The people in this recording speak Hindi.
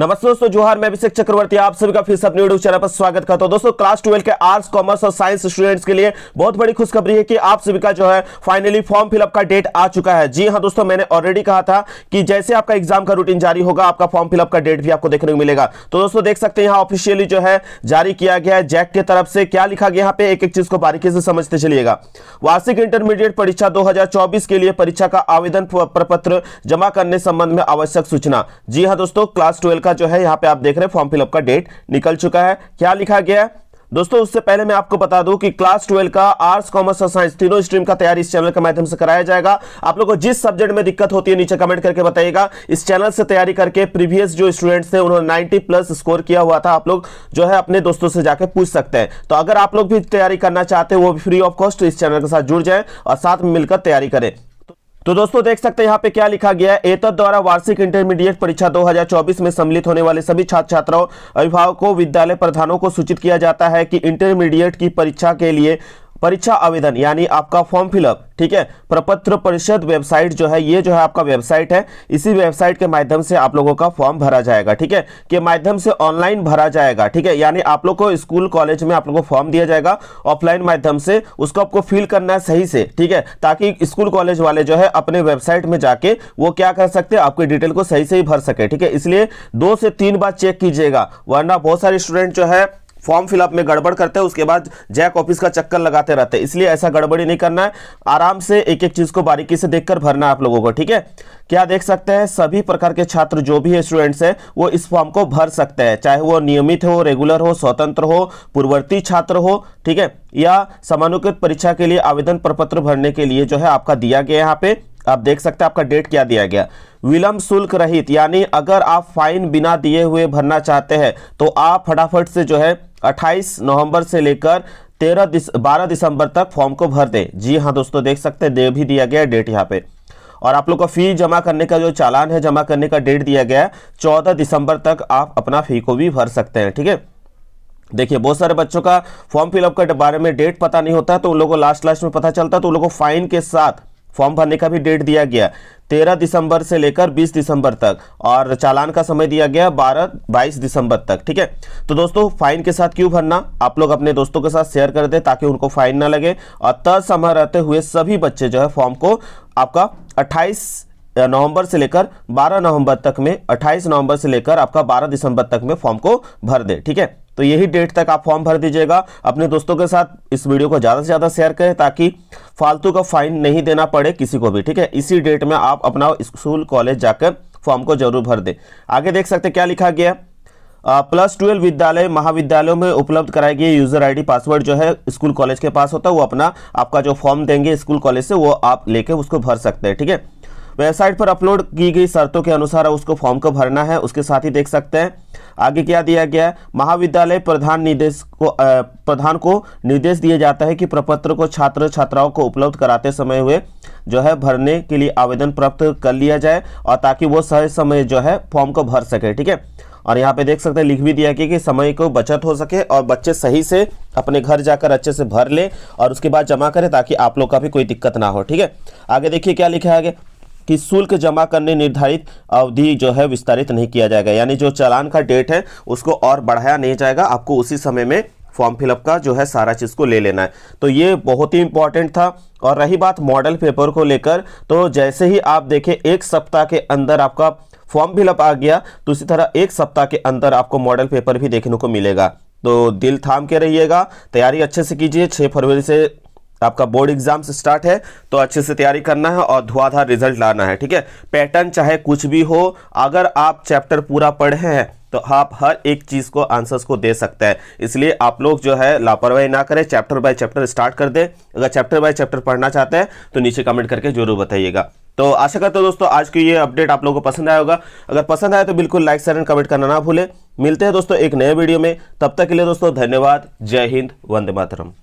नमस्ते दोस्तों जोहार मैं अभिषेक चक्रवर्ती आप सभी का फिर से अपने यूट्यूब चैनल पर स्वागत करता हूं दोस्तों क्लास ट्वेल्व के आर्ट्स कॉमर्स और साइंस स्टूडेंट्स के लिए बहुत बड़ी खुशखबरी है कि आप सभी का जो है फाइनली फॉर्म फिलअप का डेट आ चुका है जी हां दोस्तों मैंने ऑलरेडी कहा था कि जैसे आपका एग्जाम का रूटीन जारी होगा आपका फॉर्म फिलअप का डेट भी आपको देखने को मिलेगा तो दोस्तों देख सकते हैं यहाँ ऑफिशियली जो है जारी किया गया है जैक की तरफ से क्या लिखा गया यहाँ पे एक एक चीज को बारीकी से समझते चलिएगा वार्षिक इंटरमीडिएट परीक्षा दो के लिए परीक्षा का आवेदन प्रपत्र जमा करने संबंध में आवश्यक सूचना जी हाँ दोस्तों क्लास ट्वेल्व इसका जो है यहाँ पे आप देख रहे हैं फॉर्म फिलअप का डेट निकल चुका है क्या लिखा गया है दोस्तों उससे पहले मैं आपको बता दूं कि क्लास ट्वेल्व का आर्ट्स कॉमर्स और साइंस तीनों स्ट्रीम का तैयारी इस चैनल के माध्यम से कराया जाएगा आप लोगों को जिस सब्जेक्ट में दिक्कत होती है नीचे कमेंट करके बताइएगा इस चैनल से तैयारी करके प्रीवियस जो स्टूडेंट्स थे उन्होंने 90 प्लस स्कोर किया हुआ था आप लोग जो है अपने दोस्तों से जाकर पूछ सकते हैं तो अगर आप लोग भी तैयारी करना चाहते हैं वो फ्री ऑफ कॉस्ट इस चैनल के साथ जुड़ जाए और साथ में मिलकर तैयारी करें तो दोस्तों देख सकते हैं यहाँ पे क्या लिखा गया है एतद द्वारा वार्षिक इंटरमीडिएट परीक्षा 2024 में सम्मिलित होने वाले सभी छात्र छात्राओं अभिभावकों विद्यालय प्रधानों को सूचित किया जाता है कि इंटरमीडिएट की परीक्षा के लिए परीक्षा आवेदन यानी आपका फॉर्म फिलअप ठीक है प्रपत्र परिषद वेबसाइट जो है ये जो है आपका वेबसाइट है इसी वेबसाइट के माध्यम से आप लोगों का फॉर्म भरा जाएगा ठीक है के माध्यम से ऑनलाइन भरा जाएगा ठीक है यानी आप लोग को स्कूल कॉलेज में आप लोग को फॉर्म दिया जाएगा ऑफलाइन माध्यम से उसको आपको फिल करना है सही से ठीक है ताकि स्कूल कॉलेज वाले जो है अपने वेबसाइट में जाके वो क्या कर सकते हैं आपकी डिटेल को सही से ही भर सके ठीक है इसलिए दो से तीन बार चेक कीजिएगा वरना बहुत सारे स्टूडेंट जो है फॉर्म फिलअप में गड़बड़ करते हैं उसके बाद जैक ऑफिस का चक्कर लगाते रहते हैं इसलिए ऐसा गड़बड़ी नहीं करना है आराम से एक एक चीज़ को बारीकी से देखकर भरना है आप लोगों को ठीक है क्या देख सकते हैं सभी प्रकार के छात्र जो भी स्टूडेंट्स हैं वो इस फॉर्म को भर सकते हैं चाहे वो नियमित हो रेगुलर हो स्वतंत्र हो पूर्ववर्ती छात्र हो ठीक है या समानुकृत परीक्षा के लिए आवेदन प्रपत्र भरने के लिए जो है आपका दिया गया यहाँ पे आप देख सकते हैं आपका डेट क्या दिया गया विलंब शुल्क रहित यानी अगर आप फाइन बिना दिए हुए भरना चाहते हैं तो आप फटाफट से जो है 28 नवंबर से लेकर तेरह दिस, बारह दिसंबर तक फॉर्म को भर दें जी हाँ दोस्तों देख सकते हैं दे भी दिया गया डेट यहाँ पे और आप लोग का फ़ी जमा करने का जो चालान है जमा करने का डेट दिया गया है चौदह दिसंबर तक आप अपना फ़ी को भी भर सकते हैं ठीक है देखिए बहुत सारे बच्चों का फॉर्म फिलअप के बारे में डेट पता नहीं होता है तो उन लोगों को लास्ट लास्ट में पता चलता है तो उन लोगों को फाइन के साथ फॉर्म भरने का भी डेट दिया गया तेरह दिसंबर से लेकर बीस दिसंबर तक और चालान का समय दिया गया बारह बाईस दिसंबर तक ठीक है तो दोस्तों फाइन के साथ क्यों भरना आप लोग अपने दोस्तों के साथ शेयर कर दें ताकि उनको फाइन ना लगे और तत्समय रहते हुए सभी बच्चे जो है फॉर्म को आपका अट्ठाईस नवंबर से लेकर 12 नवंबर तक में 28 नवंबर से लेकर आपका बारह दिसंबर तक में फॉर्म को भर दे ठीक है तो यही डेट तक आप फॉर्म भर दीजिएगा अपने दोस्तों के साथ इस वीडियो को ज़्यादा से ज़्यादा शेयर करें ताकि फालतू का फाइन नहीं देना पड़े किसी को भी ठीक है इसी डेट में आप अपना स्कूल कॉलेज जाकर फॉर्म को जरूर भर दें आगे देख सकते क्या लिखा गया प्लस ट्वेल्व विद्यालय महाविद्यालयों में उपलब्ध कराई गई यूज़र आईडी पासवर्ड जो है स्कूल कॉलेज के पास होता है वो अपना आपका जो फॉर्म देंगे स्कूल कॉलेज से वो आप लेके उसको भर सकते हैं ठीक है वेबसाइट पर अपलोड की गई शर्तों के अनुसार उसको फॉर्म को भरना है उसके साथ ही देख सकते हैं आगे क्या दिया गया है महाविद्यालय प्रधान निर्देश को प्रधान को निर्देश दिया जाता है कि प्रपत्र को छात्र छात्राओं को उपलब्ध कराते समय हुए जो है भरने के लिए आवेदन प्राप्त कर लिया जाए और ताकि वो सही समय जो है फॉर्म को भर सके ठीक है और यहाँ पे देख सकते हैं लिख भी दिया कि, कि समय को बचत हो सके और बच्चे सही से अपने घर जाकर अच्छे से भर ले और उसके बाद जमा करें ताकि आप लोग का भी कोई दिक्कत ना हो ठीक है आगे देखिए क्या लिखा है आगे कि शुल्क जमा करने निर्धारित अवधि जो है विस्तारित नहीं किया जाएगा यानी जो चालान का डेट है उसको और बढ़ाया नहीं जाएगा आपको उसी समय में फॉर्म फिलअप का जो है सारा चीज़ को ले लेना है तो ये बहुत ही इंपॉर्टेंट था और रही बात मॉडल पेपर को लेकर तो जैसे ही आप देखें एक सप्ताह के अंदर आपका फॉर्म फिलअप आ गया तो उसी तरह एक सप्ताह के अंदर आपको मॉडल पेपर भी देखने को मिलेगा तो दिल थाम के रहिएगा तैयारी अच्छे से कीजिए छः फरवरी से तो आपका बोर्ड एग्जाम से स्टार्ट है तो अच्छे से तैयारी करना है और धुआधार रिजल्ट लाना है ठीक है पैटर्न चाहे कुछ भी हो अगर आप चैप्टर पूरा पढ़े हैं तो आप हर एक चीज़ को आंसर्स को दे सकते हैं इसलिए आप लोग जो है लापरवाही ना करें चैप्टर बाय चैप्टर स्टार्ट कर दें अगर चैप्टर बाय चैप्टर पढ़ना चाहते हैं तो नीचे कमेंट करके जरूर बताइएगा तो आशा करते हो दोस्तों आज की ये अपडेट आप लोगों को पसंद आया होगा अगर पसंद आया तो बिल्कुल लाइक शेयर एंड कमेंट करना ना भूलें मिलते हैं दोस्तों एक नए वीडियो में तब तक के लिए दोस्तों धन्यवाद जय हिंद वंदे मातरम